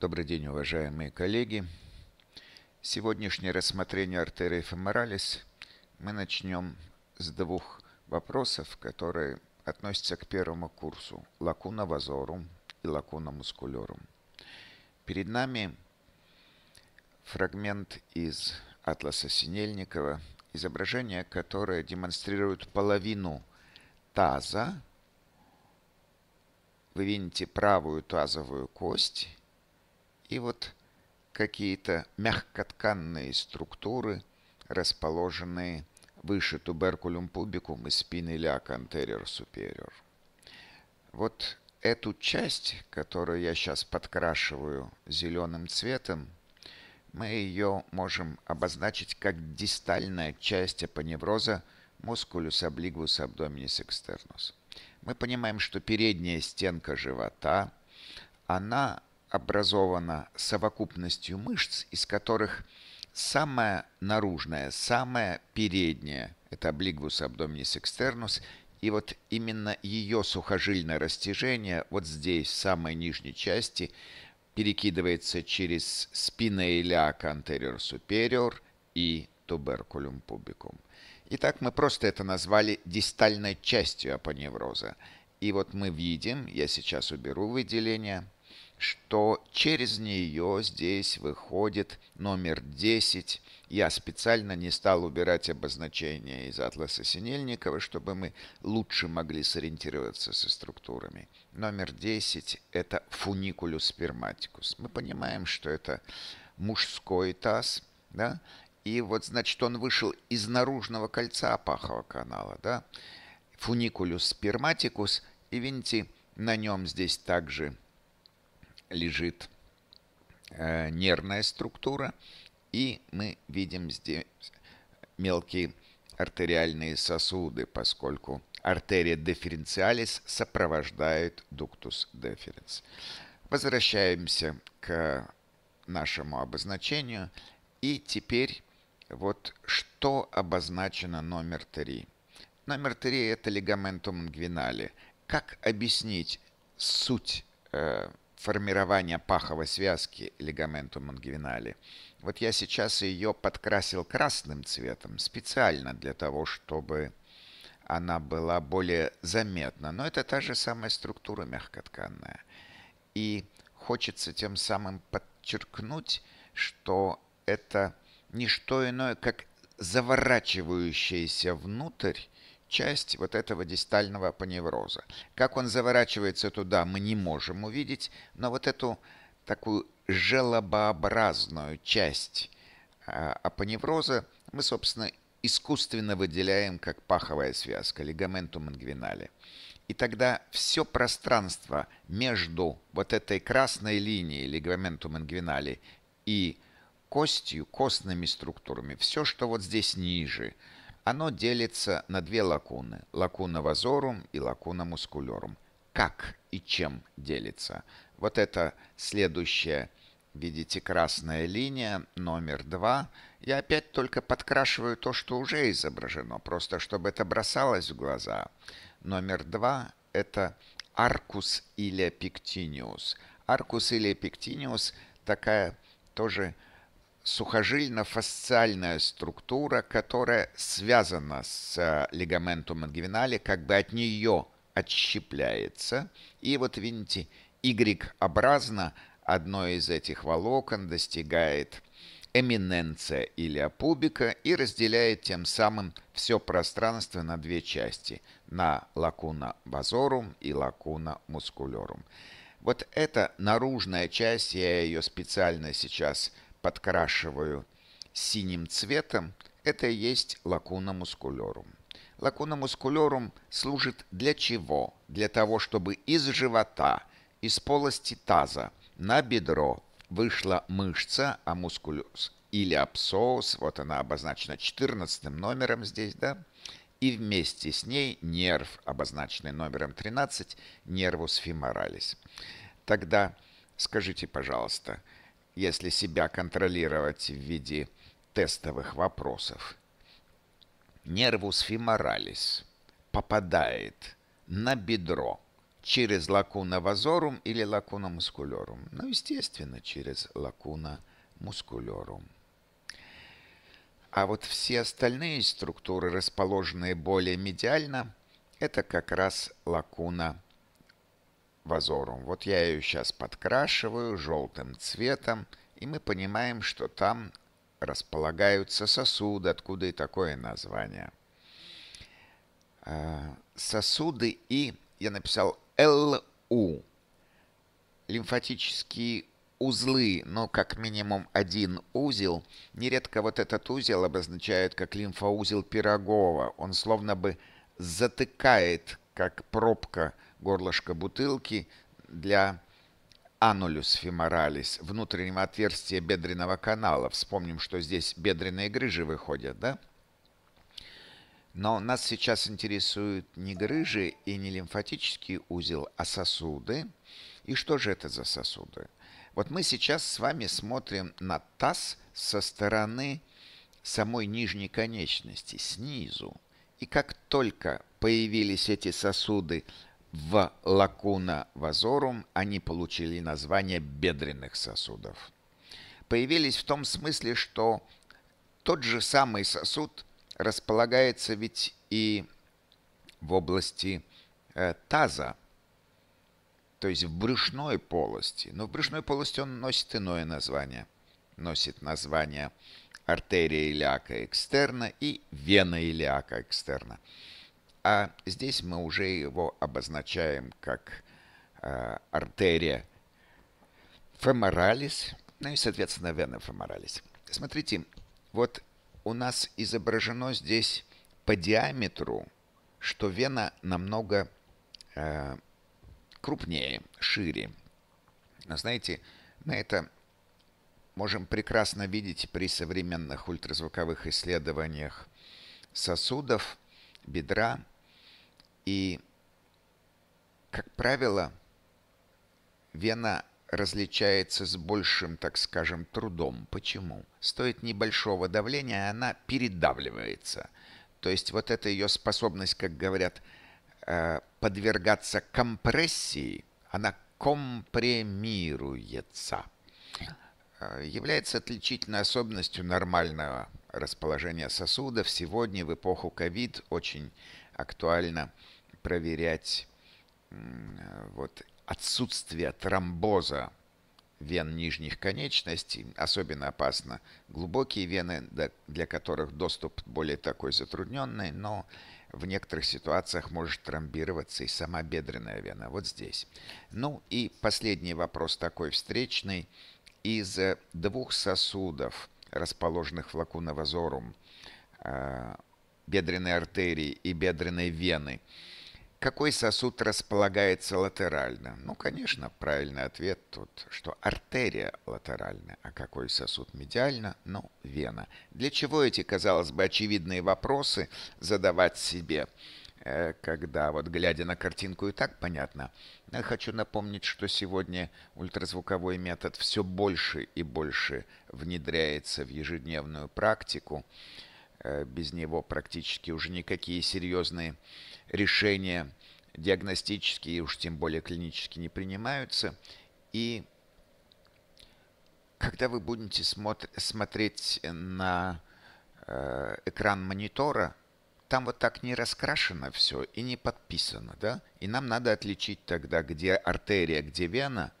Добрый день, уважаемые коллеги. Сегодняшнее рассмотрение артерии феморалис мы начнем с двух вопросов, которые относятся к первому курсу – лакуна вазорум и лакуна мускулерум. Перед нами фрагмент из атласа Синельникова, изображение, которое демонстрирует половину таза. Вы видите правую тазовую кость – и вот какие-то мягкотканные структуры, расположенные выше туберкулум пубикум и спины ляк антериор супериор. Вот эту часть, которую я сейчас подкрашиваю зеленым цветом, мы ее можем обозначить как дистальная часть апоневроза мускулюс облигус абдоминис экстернус. Мы понимаем, что передняя стенка живота, она образована совокупностью мышц, из которых самая наружная, самая передняя – это облигвус абдоминис экстернус, и вот именно ее сухожильное растяжение вот здесь, в самой нижней части, перекидывается через спинеиляк антериор супериор и туберкулум пубикум. Итак, мы просто это назвали дистальной частью апоневроза. И вот мы видим, я сейчас уберу выделение – что через нее здесь выходит номер 10. Я специально не стал убирать обозначение из атласа Синельникова, чтобы мы лучше могли сориентироваться со структурами. Номер 10 – это фуникулюс сперматикус. Мы понимаем, что это мужской таз, да? И вот, значит, он вышел из наружного кольца пахового канала, да? Фуникулюс сперматикус. И видите, на нем здесь также – лежит э, нервная структура, и мы видим здесь мелкие артериальные сосуды, поскольку артерия деференциалис сопровождает дуктус деференс. Возвращаемся к нашему обозначению. И теперь вот что обозначено номер 3. Номер 3 – это лигаментум ингвинали. Как объяснить суть э, формирования паховой связки лигаменту мангивинали. Вот я сейчас ее подкрасил красным цветом специально для того, чтобы она была более заметна. Но это та же самая структура мягкотканная. И хочется тем самым подчеркнуть, что это не что иное, как заворачивающаяся внутрь часть вот этого дистального паневроза. Как он заворачивается туда, мы не можем увидеть, но вот эту такую желобообразную часть а, апоневроза мы, собственно, искусственно выделяем как паховая связка, лигаментум ингвинали. И тогда все пространство между вот этой красной линией лигаментум ингвинали и костью, костными структурами, все, что вот здесь ниже – оно делится на две лакуны – лакуна вазорум и лакуна мускулерум. Как и чем делится? Вот это следующая, видите, красная линия, номер два. Я опять только подкрашиваю то, что уже изображено, просто чтобы это бросалось в глаза. Номер два – это аркус или пектиниус. Аркус или пектиниус – такая тоже сухожильно-фасциальная структура, которая связана с э, лигаментом мангивинале, как бы от нее отщепляется. И вот видите, Y-образно одно из этих волокон достигает эминенция или апубика и разделяет тем самым все пространство на две части – на лакуна базорум и лакуна мускулерум. Вот эта наружная часть, я ее специально сейчас подкрашиваю синим цветом, это и есть лакуна мускулерум. Лакуна мускулерум служит для чего? Для того, чтобы из живота, из полости таза на бедро вышла мышца, а мускулюс или абсоус вот она обозначена 14 номером здесь, да, и вместе с ней нерв, обозначенный номером 13, нервус феморалис. Тогда скажите, пожалуйста, если себя контролировать в виде тестовых вопросов. Нервус феморалис попадает на бедро через лакуна вазорум или лакуна мускулерум. Ну, естественно, через лакуна мускулерум. А вот все остальные структуры, расположенные более медиально, это как раз лакуна вазорум. Вот я ее сейчас подкрашиваю желтым цветом, и мы понимаем, что там располагаются сосуды, откуда и такое название. А, сосуды и, я написал ЛУ, лимфатические узлы, но как минимум один узел. Нередко вот этот узел обозначают как лимфоузел Пирогова. Он словно бы затыкает, как пробка, горлышко бутылки для анулюс феморалис, внутреннего отверстия бедренного канала. Вспомним, что здесь бедренные грыжи выходят, да? Но нас сейчас интересуют не грыжи и не лимфатический узел, а сосуды. И что же это за сосуды? Вот мы сейчас с вами смотрим на таз со стороны самой нижней конечности, снизу. И как только появились эти сосуды в лакуна вазорум они получили название бедренных сосудов. Появились в том смысле, что тот же самый сосуд располагается ведь и в области э, таза, то есть в брюшной полости. Но в брюшной полости он носит иное название. Носит название артерия илиака экстерна и вена илиака экстерна а здесь мы уже его обозначаем как э, артерия феморалис, ну и, соответственно, вена феморалис. Смотрите, вот у нас изображено здесь по диаметру, что вена намного э, крупнее, шире. Но знаете, мы это можем прекрасно видеть при современных ультразвуковых исследованиях сосудов – бедра. И, как правило, вена различается с большим, так скажем, трудом. Почему? Стоит небольшого давления, она передавливается. То есть вот эта ее способность, как говорят, э, подвергаться компрессии, она компремируется. Э, является отличительной особенностью нормального расположение сосудов сегодня в эпоху ковид очень актуально проверять вот, отсутствие тромбоза вен нижних конечностей. Особенно опасно глубокие вены, для которых доступ более такой затрудненный, но в некоторых ситуациях может тромбироваться и сама бедренная вена, вот здесь. Ну и последний вопрос такой встречный. Из двух сосудов – расположенных в лакуна э, бедренной артерии и бедренной вены. Какой сосуд располагается латерально? Ну, конечно, правильный ответ тут, что артерия латеральная, а какой сосуд медиально? Ну, вена. Для чего эти, казалось бы, очевидные вопросы задавать себе, э, когда вот глядя на картинку и так понятно – я Хочу напомнить, что сегодня ультразвуковой метод все больше и больше внедряется в ежедневную практику. Э, без него практически уже никакие серьезные решения диагностические, и уж тем более клинически, не принимаются. И когда вы будете смотреть на э, экран монитора – там вот так не раскрашено все и не подписано, да? И нам надо отличить тогда, где артерия, где вена,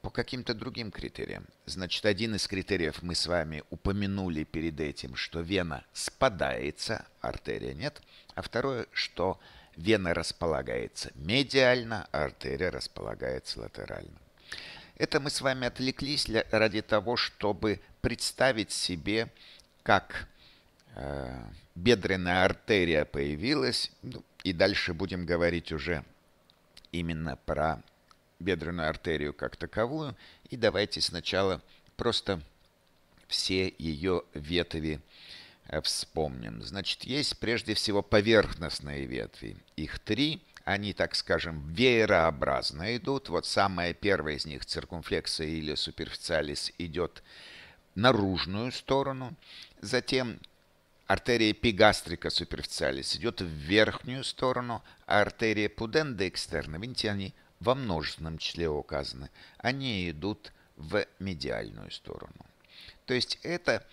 по каким-то другим критериям. Значит, один из критериев мы с вами упомянули перед этим, что вена спадается, артерия нет. А второе, что вена располагается медиально, а артерия располагается латерально. Это мы с вами отвлеклись ради того, чтобы представить себе, как Э, бедренная артерия появилась, ну, и дальше будем говорить уже именно про бедренную артерию как таковую. И давайте сначала просто все ее ветви э, вспомним. Значит, есть прежде всего поверхностные ветви. Их три. Они, так скажем, веерообразно идут. Вот самая первая из них, циркумфлексия или суперфициалис, идет наружную сторону. Затем Артерия эпигастрика суперфициалис идет в верхнюю сторону, а артерия пуденда экстерна, видите, они во множественном числе указаны, они идут в медиальную сторону. То есть это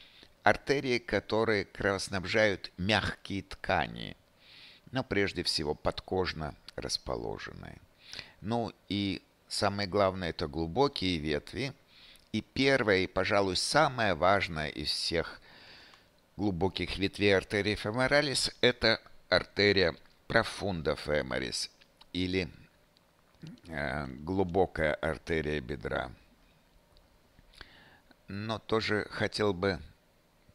артерии, которые кровоснабжают мягкие ткани, но прежде всего подкожно расположенные. Ну и самое главное – это глубокие ветви. И первое, и, пожалуй, самое важное из всех – глубоких ветвей артерии феморалис – это артерия профунда феморис или э, глубокая артерия бедра. Но тоже хотел бы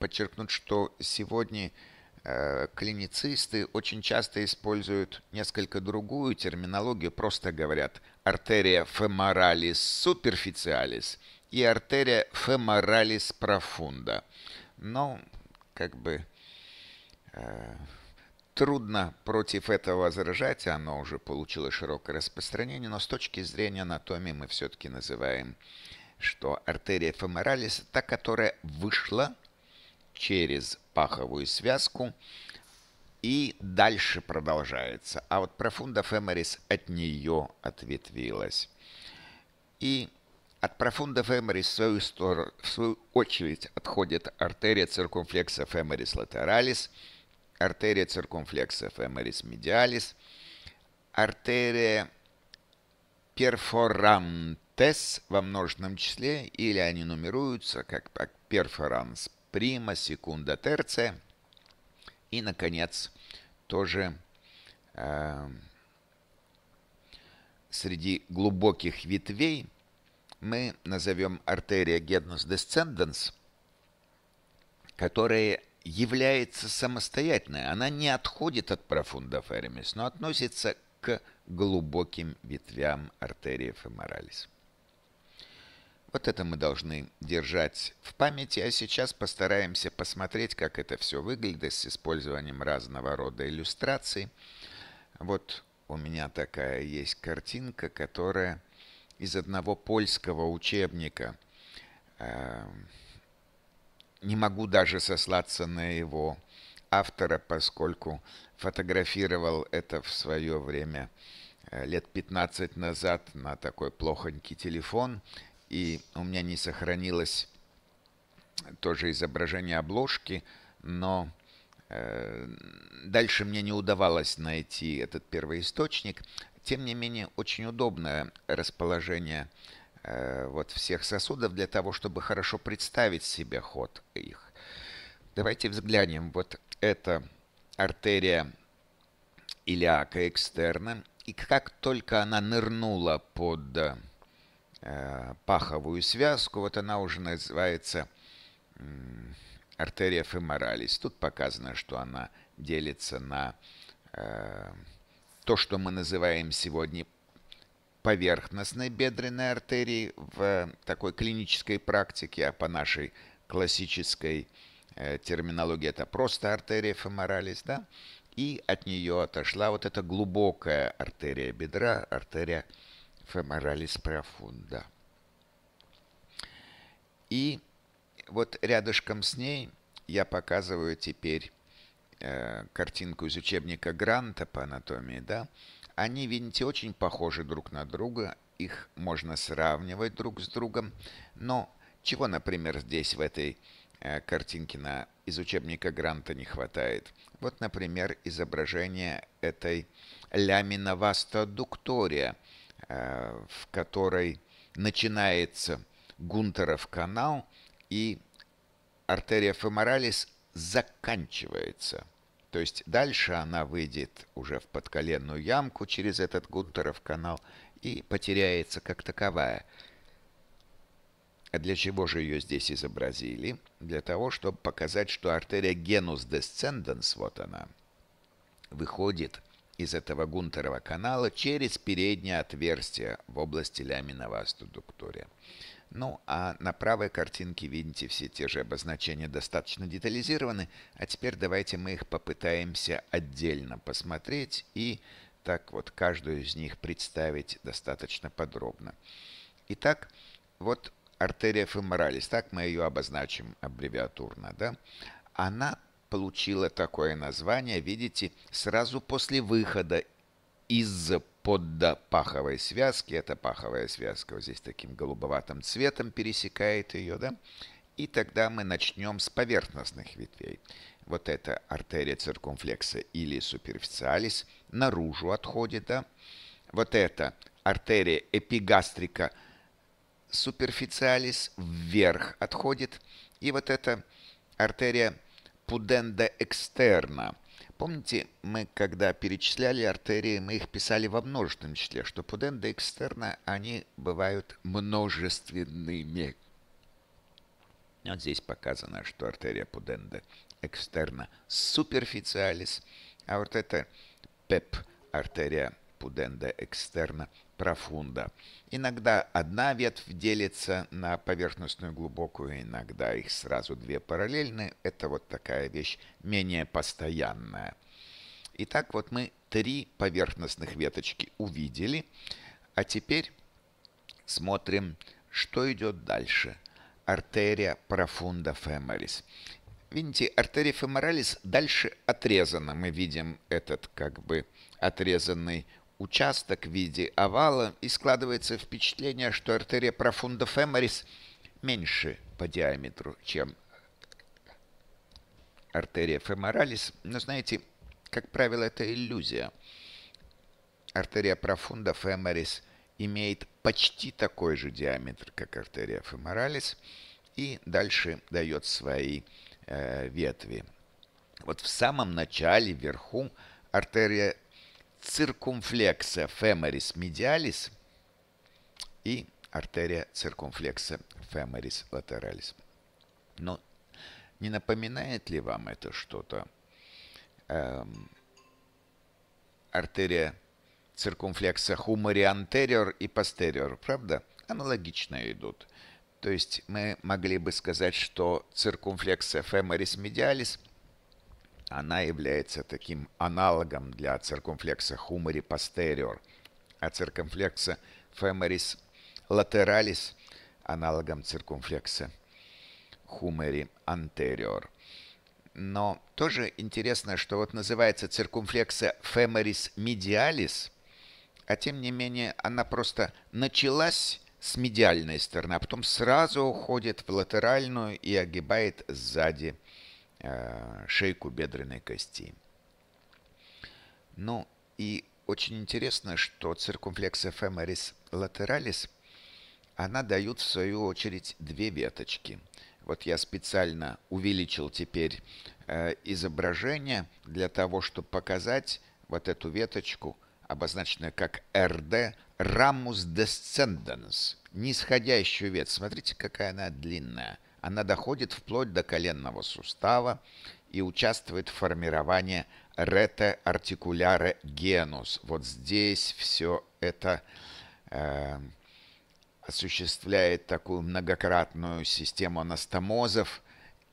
подчеркнуть, что сегодня э, клиницисты очень часто используют несколько другую терминологию, просто говорят артерия феморалис суперфициалис и артерия феморалис профунда. Но как бы э, трудно против этого возражать, оно уже получило широкое распространение, но с точки зрения анатомии мы все-таки называем, что артерия феморалис – та, которая вышла через паховую связку и дальше продолжается. А вот профунда феморис от нее ответвилась. И от профундов феморис в свою, сторону, в свою очередь отходит артерия циркумфлекса феморис латералис, артерия циркумфлекса феморис медиалис, артерия перфорантес во множественном числе, или они нумеруются как перфоранс прима, секунда терция, и, наконец, тоже э, среди глубоких ветвей – мы назовем артерия genus descendens, которая является самостоятельной, она не отходит от профунда феремис, но относится к глубоким ветвям артерии феморалис. Вот это мы должны держать в памяти, а сейчас постараемся посмотреть, как это все выглядит с использованием разного рода иллюстраций. Вот у меня такая есть картинка, которая из одного польского учебника. Э, не могу даже сослаться на его автора, поскольку фотографировал это в свое время э, лет 15 назад на такой плохонький телефон, и у меня не сохранилось тоже изображение обложки, но э, дальше мне не удавалось найти этот первоисточник. Тем не менее, очень удобное расположение э, вот всех сосудов для того, чтобы хорошо представить себе ход их. Давайте взглянем. Вот это артерия илиака экстерна. И как только она нырнула под э, паховую связку, вот она уже называется э, артерия феморалис. Тут показано, что она делится на э, то, что мы называем сегодня поверхностной бедренной артерией в э, такой клинической практике, а по нашей классической э, терминологии это просто артерия феморалис, да, и от нее отошла вот эта глубокая артерия бедра, артерия феморалис профунда. И вот рядышком с ней я показываю теперь Э, картинку из учебника Гранта по анатомии, да, они, видите, очень похожи друг на друга, их можно сравнивать друг с другом, но чего, например, здесь в этой э, картинке на, из учебника Гранта не хватает? Вот, например, изображение этой ляминоваста дуктория, э, в которой начинается Гунтеров канал и артерия феморалис заканчивается. То есть дальше она выйдет уже в подколенную ямку через этот Гунтеров канал и потеряется как таковая. А для чего же ее здесь изобразили? Для того, чтобы показать, что артерия генус descendens, вот она, выходит из этого Гунтерова канала через переднее отверстие в области ляминовой остедуктуры. Ну, а на правой картинке, видите, все те же обозначения достаточно детализированы. А теперь давайте мы их попытаемся отдельно посмотреть и так вот каждую из них представить достаточно подробно. Итак, вот артерия феморалис, так мы ее обозначим аббревиатурно, да? Она получила такое название, видите, сразу после выхода из поддопаховой связки, это паховая связка вот здесь таким голубоватым цветом пересекает ее, да, и тогда мы начнем с поверхностных ветвей. Вот эта артерия циркумфлекса или суперфициалис наружу отходит, да, вот эта артерия эпигастрика суперфициалис вверх отходит, и вот эта артерия пуденда экстерна – Помните, мы когда перечисляли артерии, мы их писали во множественном числе, что под эндо экстерна они бывают множественными. Вот здесь показано, что артерия под эндо экстерна суперфициалис, а вот это пеп артерия пуденда экстерна профунда. Иногда одна ветвь делится на поверхностную глубокую, иногда их сразу две параллельны. Это вот такая вещь менее постоянная. Итак, вот мы три поверхностных веточки увидели. А теперь смотрим, что идет дальше. Артерия профунда феморис. Видите, артерия феморалис дальше отрезана. Мы видим этот как бы отрезанный участок в виде овала, и складывается впечатление, что артерия профунда феморис меньше по диаметру, чем артерия феморалис. Но знаете, как правило, это иллюзия. Артерия профунда феморис имеет почти такой же диаметр, как артерия феморалис, и дальше дает свои э, ветви. Вот в самом начале, вверху, артерия циркумфлекса феморис медиалис и артерия циркумфлекса феморис латералис. Но не напоминает ли вам это что-то? Эм, артерия циркумфлекса хумори антериор и постериор, правда? Аналогично идут. То есть мы могли бы сказать, что циркумфлекса феморис медиалис – она является таким аналогом для циркумфлекса хумери posterior, а циркумфлекса femoris lateralis аналогом циркумфлекса хумери anterior. Но тоже интересно, что вот называется циркумфлекса femoris medialis, а тем не менее она просто началась с медиальной стороны, а потом сразу уходит в латеральную и огибает сзади Э, шейку бедренной кости. Ну и очень интересно, что циркумфлекс эфемерис эм латералис, она дает в свою очередь две веточки. Вот я специально увеличил теперь э, изображение для того, чтобы показать вот эту веточку, обозначенную как RD Ramus descendens, нисходящую ветвь. Смотрите, какая она длинная. Она доходит вплоть до коленного сустава и участвует в формировании рете артикуляре генус. Вот здесь все это э, осуществляет такую многократную систему анастомозов.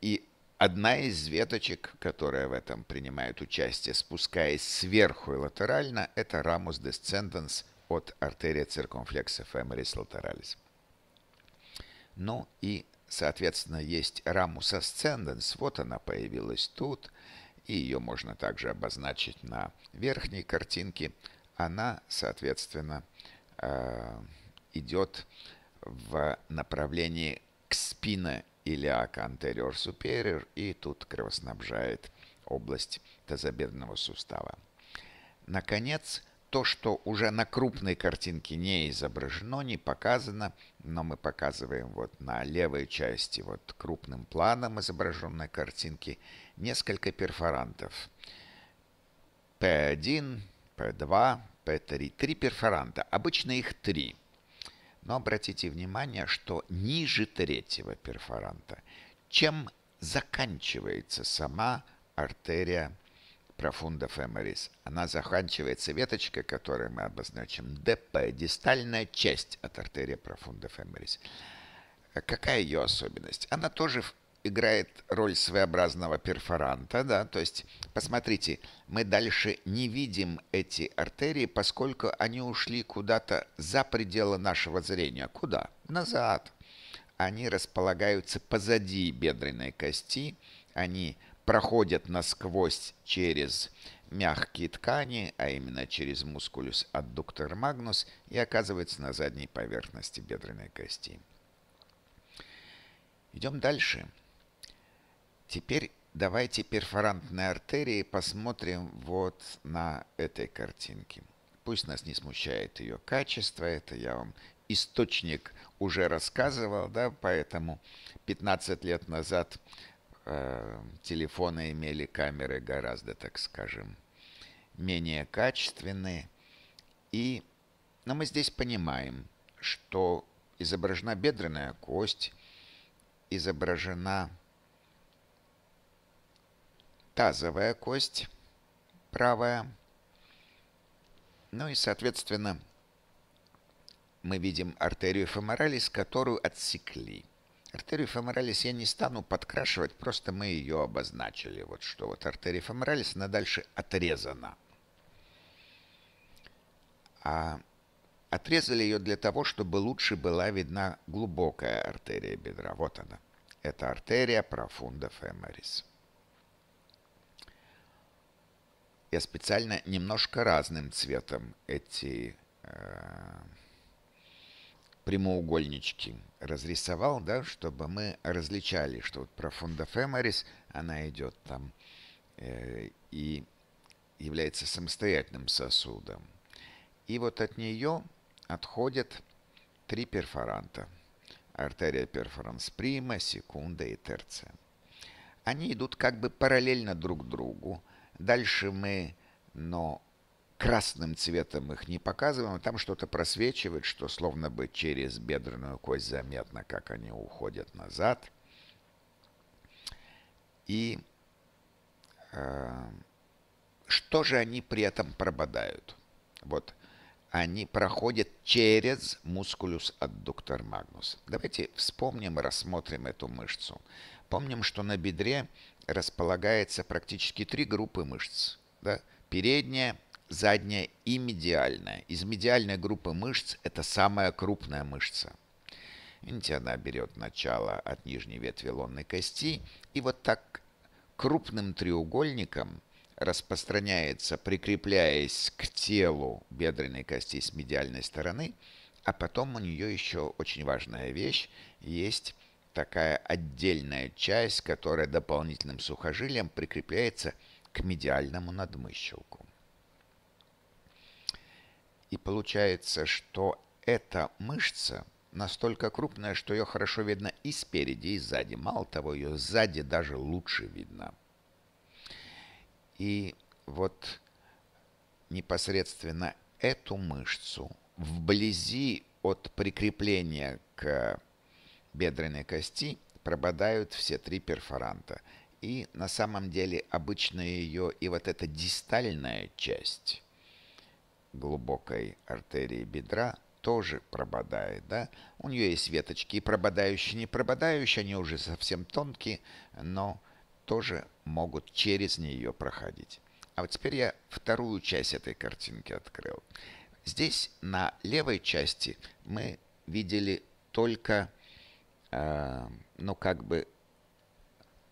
И одна из веточек, которая в этом принимает участие, спускаясь сверху и латерально, это рамус descendens от артерия циркумфлекса femoris lateralis. Ну и Соответственно, есть рамус асценденс, вот она появилась тут, и ее можно также обозначить на верхней картинке. Она, соответственно, э, идет в направлении к спина или anterior superior, и тут кровоснабжает область тазобедренного сустава. Наконец, то, что уже на крупной картинке не изображено, не показано, но мы показываем вот на левой части вот крупным планом изображенной картинки несколько перфорантов. P1, P2, P3. Три перфоранта. Обычно их три. Но обратите внимание, что ниже третьего перфоранта, чем заканчивается сама артерия профундов эморис. Она заканчивается веточкой, которую мы обозначим ДП, дистальная часть от артерии профундов эморис. Э, какая ее особенность? Она тоже играет роль своеобразного перфоранта, да, то есть, посмотрите, мы дальше не видим эти артерии, поскольку они ушли куда-то за пределы нашего зрения. Куда? Назад. Они располагаются позади бедренной кости, они проходят насквозь через мягкие ткани, а именно через мускулюс аддуктор магнус и оказывается на задней поверхности бедренной кости. Идем дальше. Теперь давайте перфорантные артерии посмотрим вот на этой картинке. Пусть нас не смущает ее качество, это я вам источник уже рассказывал, да, поэтому 15 лет назад Эм, телефоны имели камеры гораздо, так скажем, менее качественные. И, но ну, мы здесь понимаем, что изображена бедренная кость, изображена тазовая кость правая. Ну и, соответственно, мы видим артерию феморалис, которую отсекли. Артерию феморалис я не стану подкрашивать, просто мы ее обозначили. Вот что вот артерия феморалис, она дальше отрезана. А отрезали ее для того, чтобы лучше была видна глубокая артерия бедра. Вот она. Это артерия профунда феморис. Я специально немножко разным цветом эти э, прямоугольнички разрисовал, да, чтобы мы различали, что вот про фундофеморис она идет там э, и является самостоятельным сосудом. И вот от нее отходят три перфоранта. Артерия перфоранс прима, секунда и терция. Они идут как бы параллельно друг другу. Дальше мы, но красным цветом их не показываем, а там что-то просвечивает, что словно бы через бедренную кость заметно, как они уходят назад. И э, что же они при этом прободают? Вот они проходят через мускулюс аддуктор магнус. Давайте вспомним и рассмотрим эту мышцу. Помним, что на бедре располагается практически три группы мышц. Да? Передняя, задняя и медиальная. Из медиальной группы мышц это самая крупная мышца. Видите, она берет начало от нижней ветви лонной кости и вот так крупным треугольником распространяется, прикрепляясь к телу бедренной кости с медиальной стороны, а потом у нее еще очень важная вещь есть такая отдельная часть, которая дополнительным сухожилием прикрепляется к медиальному надмыщелку. И получается, что эта мышца настолько крупная, что ее хорошо видно и спереди, и сзади. Мало того, ее сзади даже лучше видно. И вот непосредственно эту мышцу вблизи от прикрепления к бедренной кости прободают все три перфоранта. И на самом деле обычно ее и вот эта дистальная часть глубокой артерии бедра тоже прободает, да? У нее есть веточки и прободающие, и не прободающие, они уже совсем тонкие, но тоже могут через нее проходить. А вот теперь я вторую часть этой картинки открыл. Здесь на левой части мы видели только, э, ну как бы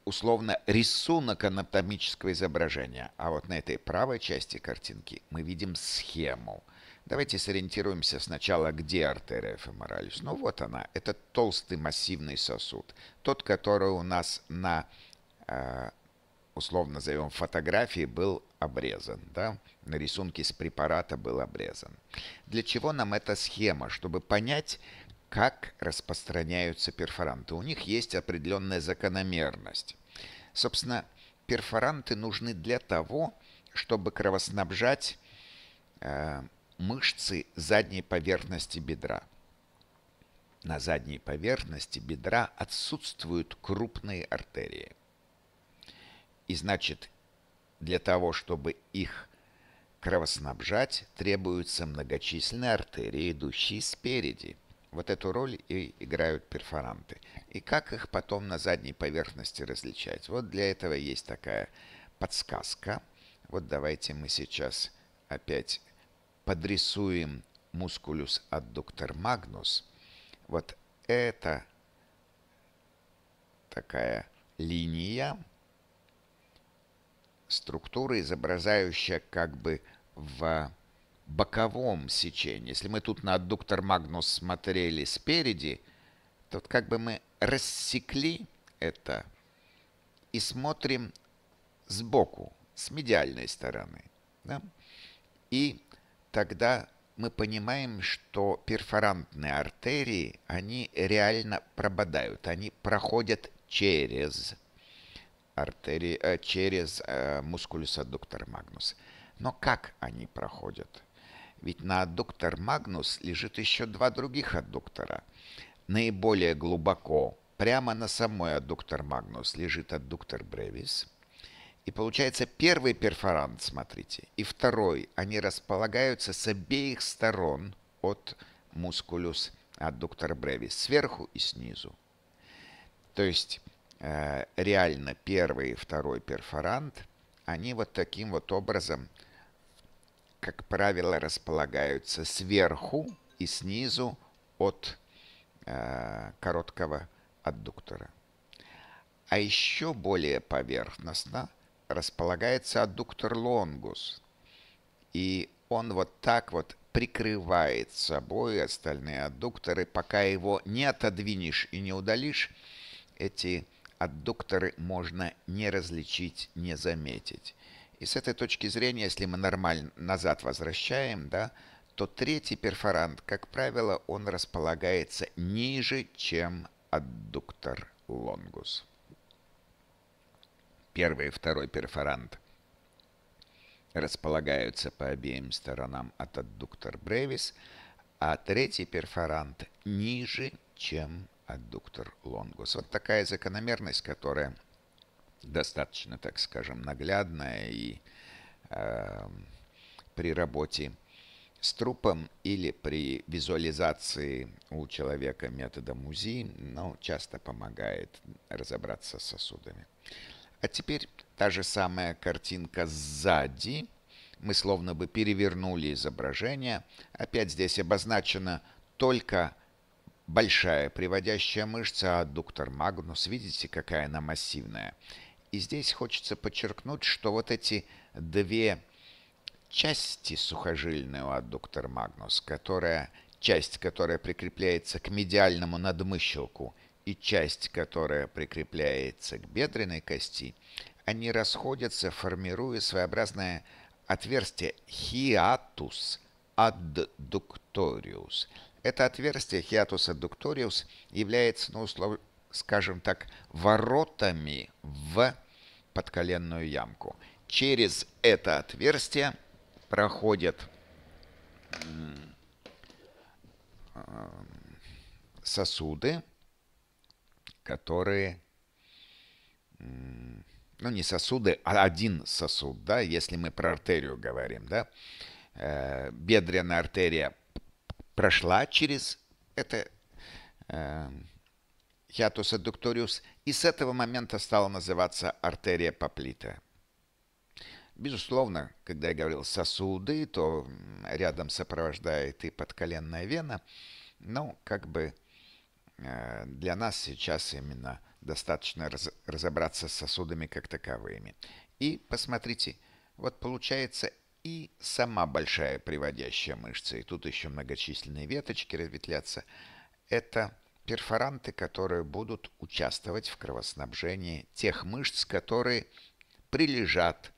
условно рисунок анатомического изображения, а вот на этой правой части картинки мы видим схему. Давайте сориентируемся сначала, где артерия феморалис. Ну вот она, это толстый массивный сосуд, тот, который у нас на, э, условно назовем, фотографии был обрезан, да? на рисунке с препарата был обрезан. Для чего нам эта схема? Чтобы понять, как распространяются перфоранты. У них есть определенная закономерность. Собственно, перфоранты нужны для того, чтобы кровоснабжать э, мышцы задней поверхности бедра. На задней поверхности бедра отсутствуют крупные артерии. И значит, для того, чтобы их кровоснабжать, требуются многочисленные артерии, идущие спереди. Вот эту роль и играют перфоранты. И как их потом на задней поверхности различать? Вот для этого есть такая подсказка. Вот давайте мы сейчас опять подрисуем мускулюс от аддуктор магнус. Вот это такая линия, структура, изображающая как бы в боковом сечении. Если мы тут на аддуктор магнус смотрели спереди, то вот как бы мы рассекли это и смотрим сбоку, с медиальной стороны. Да? И тогда мы понимаем, что перфорантные артерии, они реально прободают, они проходят через артерии, э, через э, мускулюс аддуктор магнус. Но как они проходят? Ведь на аддуктор Магнус лежит еще два других аддуктора. Наиболее глубоко, прямо на самой аддуктор Магнус, лежит аддуктор Бревис. И получается первый перфорант, смотрите, и второй, они располагаются с обеих сторон от мускулюс аддуктор Бревис, сверху и снизу. То есть э, реально первый и второй перфорант, они вот таким вот образом как правило, располагаются сверху и снизу от э, короткого аддуктора. А еще более поверхностно располагается аддуктор лонгус. И он вот так вот прикрывает собой остальные аддукторы. Пока его не отодвинешь и не удалишь, эти аддукторы можно не различить, не заметить. И с этой точки зрения, если мы нормально назад возвращаем, да, то третий перфорант, как правило, он располагается ниже, чем аддуктор лонгус. Первый и второй перфорант располагаются по обеим сторонам от аддуктор бревис, а третий перфорант ниже, чем аддуктор лонгус. Вот такая закономерность, которая достаточно, так скажем, наглядная и э, при работе с трупом или при визуализации у человека методом УЗИ, но часто помогает разобраться с сосудами. А теперь та же самая картинка сзади. Мы словно бы перевернули изображение. Опять здесь обозначена только большая приводящая мышца, аддуктор магнус. Видите, какая она массивная. И здесь хочется подчеркнуть, что вот эти две части сухожильные у аддуктор магнус, которая, часть, которая прикрепляется к медиальному надмыщелку и часть, которая прикрепляется к бедренной кости, они расходятся, формируя своеобразное отверстие хиатус аддукториус. Это отверстие хиатус аддукториус является, ну, услов скажем так, воротами в подколенную ямку. Через это отверстие проходят э, сосуды, которые, ну не сосуды, а один сосуд, да, если мы про артерию говорим, да, э, бедренная артерия прошла через это э, hiatus аддукториус и с этого момента стала называться артерия поплита. Безусловно, когда я говорил «сосуды», то рядом сопровождает и подколенная вена, но ну, как бы э, для нас сейчас именно достаточно разобраться с сосудами как таковыми. И посмотрите, вот получается и сама большая приводящая мышца, и тут еще многочисленные веточки разветвлятся. Это перфоранты, которые будут участвовать в кровоснабжении тех мышц, которые прилежат,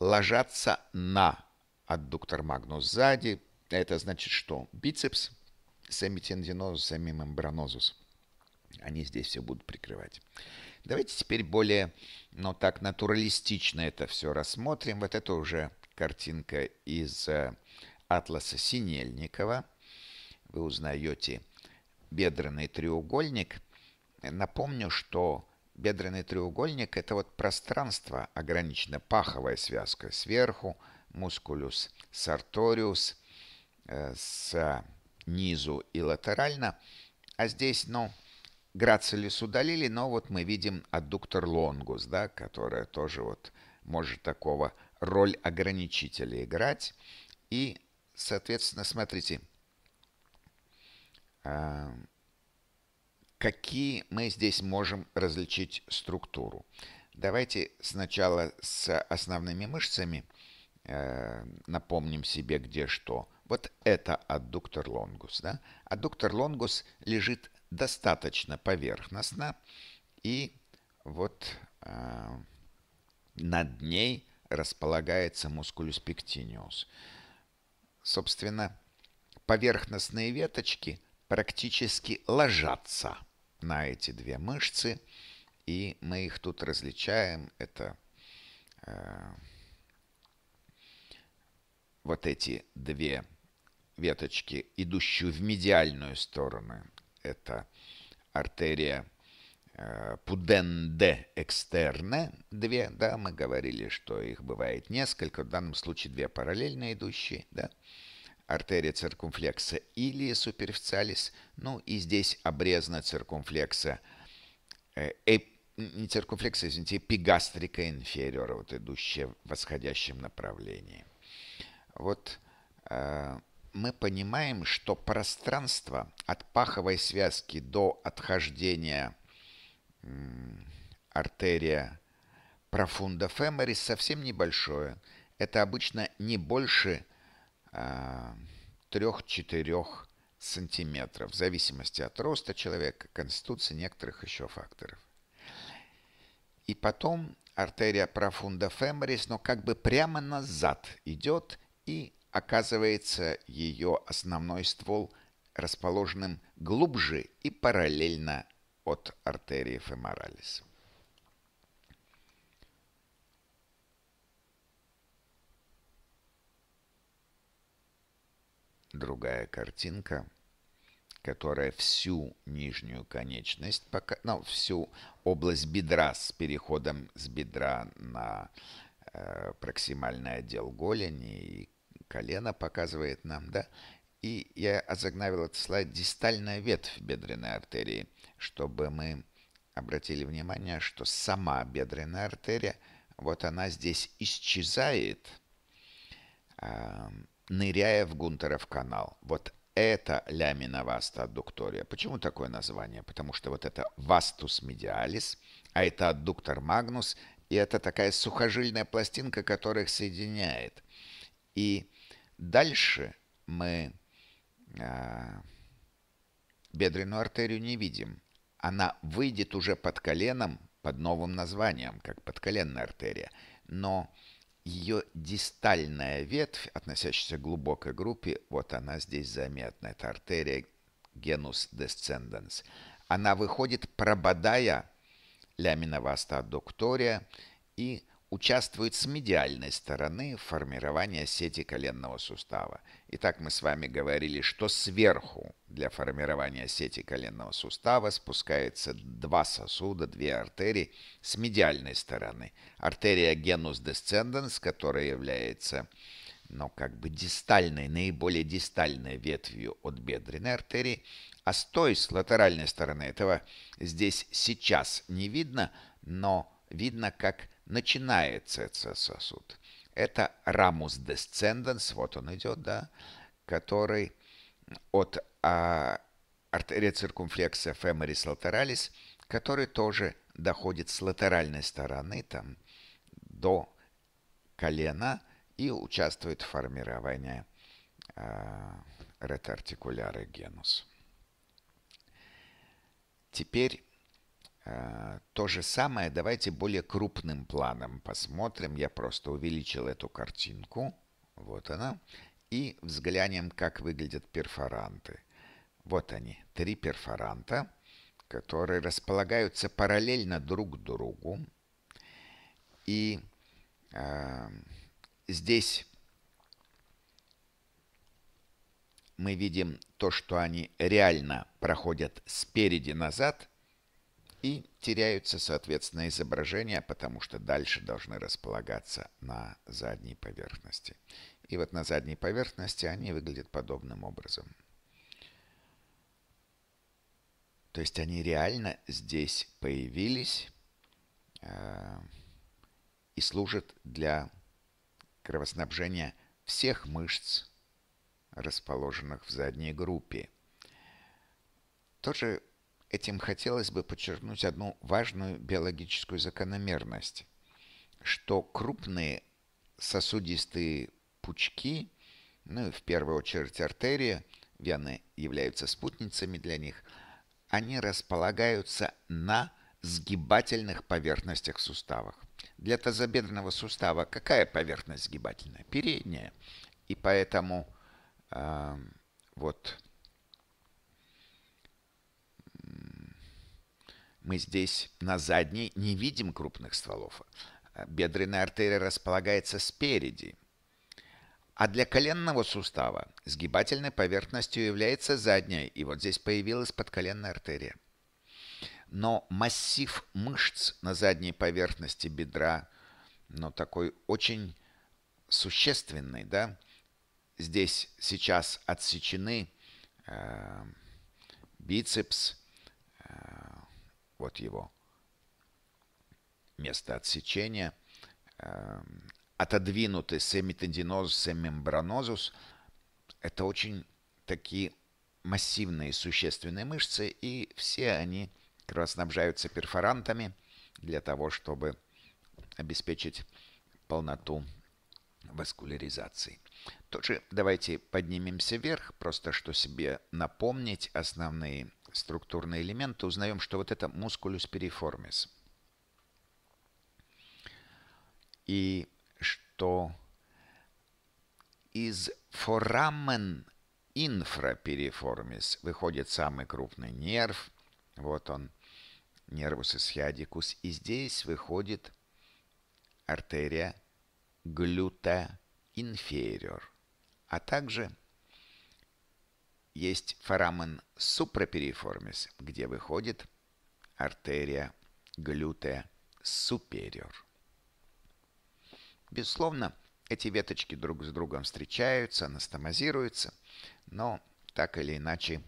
ложатся на аддуктор магнус сзади. Это значит, что бицепс, семитендинозус, семимембранозус, они здесь все будут прикрывать. Давайте теперь более, ну так, натуралистично это все рассмотрим. Вот это уже картинка из э, атласа Синельникова. Вы узнаете бедренный треугольник. Напомню, что бедренный треугольник – это вот пространство, ограничено паховой связкой сверху, мускулюс сарториус, э, с низу и латерально. А здесь, ну, грацилис удалили, но вот мы видим аддуктор лонгус, да, которая тоже вот может такого роль ограничителя играть. И, соответственно, смотрите, Какие мы здесь можем различить структуру? Давайте сначала с основными мышцами э, напомним себе, где что. Вот это аддуктор лонгус. Да? Аддуктор лонгус лежит достаточно поверхностно, и вот э, над ней располагается мускулюс пектиниус. Собственно, поверхностные веточки – практически ложатся на эти две мышцы, и мы их тут различаем. Это э, вот эти две веточки, идущие в медиальную сторону. Это артерия э, пуденде экстерне, две, да, мы говорили, что их бывает несколько, в данном случае две параллельно идущие, да, артерия циркумфлекса или суперфициалис, ну и здесь обрезана циркумфлекса, э, э, не циркумфлекса, извините, эпигастрика инфериора, вот идущая в восходящем направлении. Вот э, мы понимаем, что пространство от паховой связки до отхождения э, артерия профунда феморис совсем небольшое. Это обычно не больше 3-4 сантиметров, в зависимости от роста человека, конституции некоторых еще факторов. И потом артерия профунда феморис, но как бы прямо назад идет и оказывается ее основной ствол расположенным глубже и параллельно от артерии феморалис. другая картинка, которая всю нижнюю конечность, пока, ну, всю область бедра с переходом с бедра на э, проксимальный отдел голени и колено показывает нам, да, и я озагнавил этот слайд «Дистальная ветвь бедренной артерии», чтобы мы обратили внимание, что сама бедренная артерия, вот она здесь исчезает, ныряя в Гунтеров канал. Вот это лямина васта аддуктория. Почему такое название? Потому что вот это вастус медиалис, а это аддуктор магнус, и это такая сухожильная пластинка, которая их соединяет. И дальше мы а, бедренную артерию не видим. Она выйдет уже под коленом под новым названием, как подколенная артерия. Но ее дистальная ветвь, относящаяся к глубокой группе, вот она здесь заметна, это артерия генус descendens. Она выходит, прободая ля миноваста и участвует с медиальной стороны формирования сети коленного сустава. Итак, мы с вами говорили, что сверху для формирования сети коленного сустава спускается два сосуда, две артерии с медиальной стороны. Артерия генус descendens, которая является но ну, как бы дистальной, наиболее дистальной ветвью от бедренной артерии, а с той, с латеральной стороны этого здесь сейчас не видно, но видно, как начинается этот сосуд. Это рамус descendens, вот он идет, да, который от а, артерия циркумфлекса эм femoris lateralis, который тоже доходит с латеральной стороны там до колена и участвует в формировании а, генус. Теперь Э, то же самое давайте более крупным планом посмотрим. Я просто увеличил эту картинку. Вот она. И взглянем, как выглядят перфоранты. Вот они, три перфоранта, которые располагаются параллельно друг другу. И э, здесь мы видим то, что они реально проходят спереди назад и теряются, соответственно, изображения, потому что дальше должны располагаться на задней поверхности. И вот на задней поверхности они выглядят подобным образом. То есть они реально здесь появились э, и служат для кровоснабжения всех мышц, расположенных в задней группе. Тоже Этим хотелось бы подчеркнуть одну важную биологическую закономерность, что крупные сосудистые пучки, ну и в первую очередь артерия, вены являются спутницами для них, они располагаются на сгибательных поверхностях суставах. Для тазобедренного сустава какая поверхность сгибательная? Передняя. И поэтому э, вот Мы здесь на задней не видим крупных стволов. А бедренная артерия располагается спереди. А для коленного сустава сгибательной поверхностью является задняя, и вот здесь появилась подколенная артерия. Но массив мышц на задней поверхности бедра, но такой очень существенный, да, здесь сейчас отсечены э, бицепс, э, вот его место отсечения, эм, отодвинуты семитендинозус, семимембранозус. Это очень такие массивные существенные мышцы, и все они кровоснабжаются перфорантами для того, чтобы обеспечить полноту васкуляризации. Тоже давайте поднимемся вверх, просто что себе напомнить основные структурные элементы, узнаем, что вот это мускулюс периформис. И что из форамен инфрапериформис выходит самый крупный нерв. Вот он, нервус исхиадикус. И здесь выходит артерия глюта инфериор, а также есть форамен suprapiriformis, где выходит артерия глютея superior. Безусловно, эти веточки друг с другом встречаются, анастомозируются, но так или иначе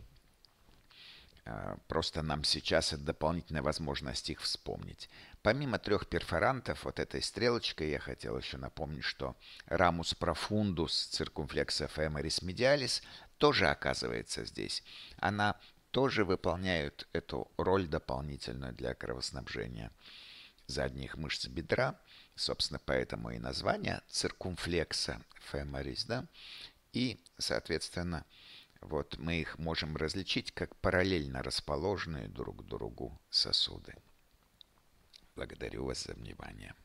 э, Просто нам сейчас это дополнительная возможность их вспомнить. Помимо трех перфорантов, вот этой стрелочкой я хотел еще напомнить, что рамус профундус циркумфлекс FM эрисмедиалис эм тоже оказывается здесь. Она тоже выполняет эту роль дополнительную для кровоснабжения задних мышц бедра, собственно, поэтому и название циркумфлекса феморис, да, и, соответственно, вот мы их можем различить как параллельно расположенные друг к другу сосуды. Благодарю вас за внимание.